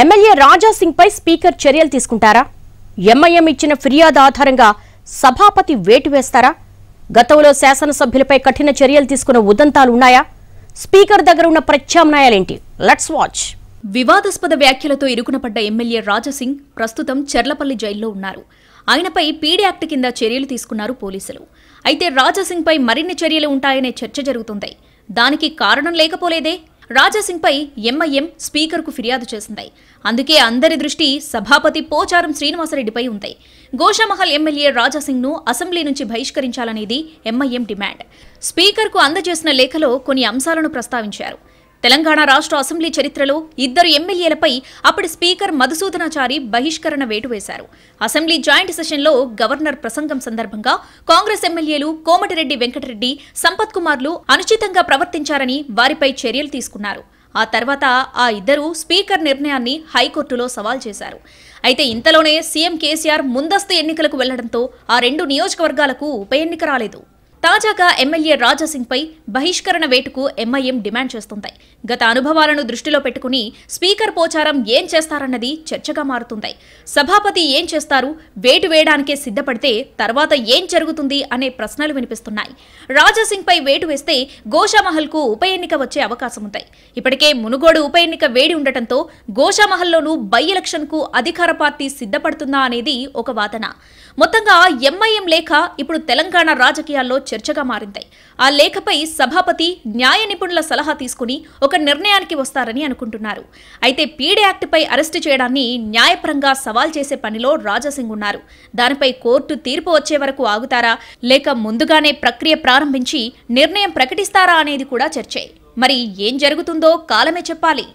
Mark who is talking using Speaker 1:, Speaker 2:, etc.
Speaker 1: MLA Raja Singh పై speaker చర్యలు తీసుకుంటారా ఎంఐఎం ఇచ్చిన ఫిర్యాదు ఆధారంగా సభాపతి వేటు వేస్తారా గతంలో శాసనసభ్యులపై కఠిన చర్యలు తీసుకున్న ఉదంతాలు ఉన్నాయా స్పీకర్
Speaker 2: దగ్గర ఉన్న ప్రత్యామ్నాయాలేంటి లెట్స్ వాచ్ వివాదాస్పద వ్యాఖ్యలతో ఇరుకున పడ్డ ఎమ్మెల్యే రాజాసింగ్ ప్రస్తుతం చెర్లపల్లి జైల్లో ఉన్నారు ఆయనపై పీడీ యాక్ట్ కింద చర్యలు తీసుకున్నారు పోలీసులు అయితే పై మరిన్ని చర్యలు ఉంటాయనే చర్చ జరుగుతుంది దానికి కారణం లేకపోలేదే రాజాసింగ్పై ఎంఐఎం స్పీకర్కు ఫిర్యాదు చేసింది అందుకే అందరి దృష్టి సభాపతి పోచారం శ్రీనివాసరెడ్డిపై ఉంది గోషామహల్ ఎమ్మెల్యే రాజాసింగ్ను అసెంబ్లీ నుంచి బహిష్కరించాలనేది ఎంఐఎం డిమాండ్ స్పీకర్కు అందజేసిన లేఖలో కొన్ని అంశాలను ప్రస్తావించారు తెలంగాణ రాష్ట్ర అసెంబ్లీ చరిత్రలో ఇద్దరు ఎమ్మెల్యేలపై అప్పటి స్పీకర్ మధుసూదనాచారి బహిష్కరణ వేటు వేశారు అసెంబ్లీ జాయింట్ సెషన్లో గవర్నర్ ప్రసంగం సందర్భంగా కాంగ్రెస్ ఎమ్మెల్యేలు కోమటిరెడ్డి వెంకటరెడ్డి సంపత్ కుమార్లు అనుచితంగా ప్రవర్తించారని వారిపై చర్యలు తీసుకున్నారు ఆ తర్వాత ఆ ఇద్దరు స్పీకర్ నిర్ణయాన్ని హైకోర్టులో సవాల్ చేశారు అయితే ఇంతలోనే సీఎం కేసీఆర్ ముందస్తు ఎన్నికలకు వెళ్లడంతో ఆ రెండు నియోజకవర్గాలకు ఉప ఎన్నిక రాలేదు తాజాగా ఎమ్మెల్యే పై బహిష్కరణ వేటుకు ఎంఐఎం డిమాండ్ చేస్తుంది గత అనుభవాలను దృష్టిలో పెట్టుకుని స్పీకర్ పోచారం ఏం చేస్తారన్నది చర్చగా మారుతుంది సభాపతి ఏం చేస్తారు వేటు వేయడానికే సిద్ధపడితే తర్వాత ఏం జరుగుతుంది అనే ప్రశ్నలు వినిపిస్తున్నాయి పై వేటు వేస్తే గోషామహల్కు ఉప ఎన్నిక వచ్చే అవకాశం ఉంది ఇప్పటికే మునుగోడు ఉప ఎన్నిక వేడి ఉండటంతో గోషామహల్లోనూ బై ఎలక్షన్కు అధికార పార్టీ సిద్ధపడుతుందా అనేది ఒక వాదన మొత్తంగా ఎంఐఎం లేఖ ఇప్పుడు తెలంగాణ రాజకీయాల్లో చర్చగా మారింది ఆ లేఖపై సభాపతి న్యాయ నిపుణుల సలహా తీసుకుని ఒక నిర్ణయానికి వస్తారని అనుకుంటున్నారు అయితే పీడీ యాక్ట్పై అరెస్టు చేయడాన్ని న్యాయపరంగా సవాల్ చేసే పనిలో రాజాసింగ్ ఉన్నారు దానిపై కోర్టు తీర్పు వచ్చే వరకు ఆగుతారా లేక ముందుగానే ప్రక్రియ ప్రారంభించి నిర్ణయం ప్రకటిస్తారా అనేది కూడా చర్చే మరి ఏం జరుగుతుందో కాలమే చెప్పాలి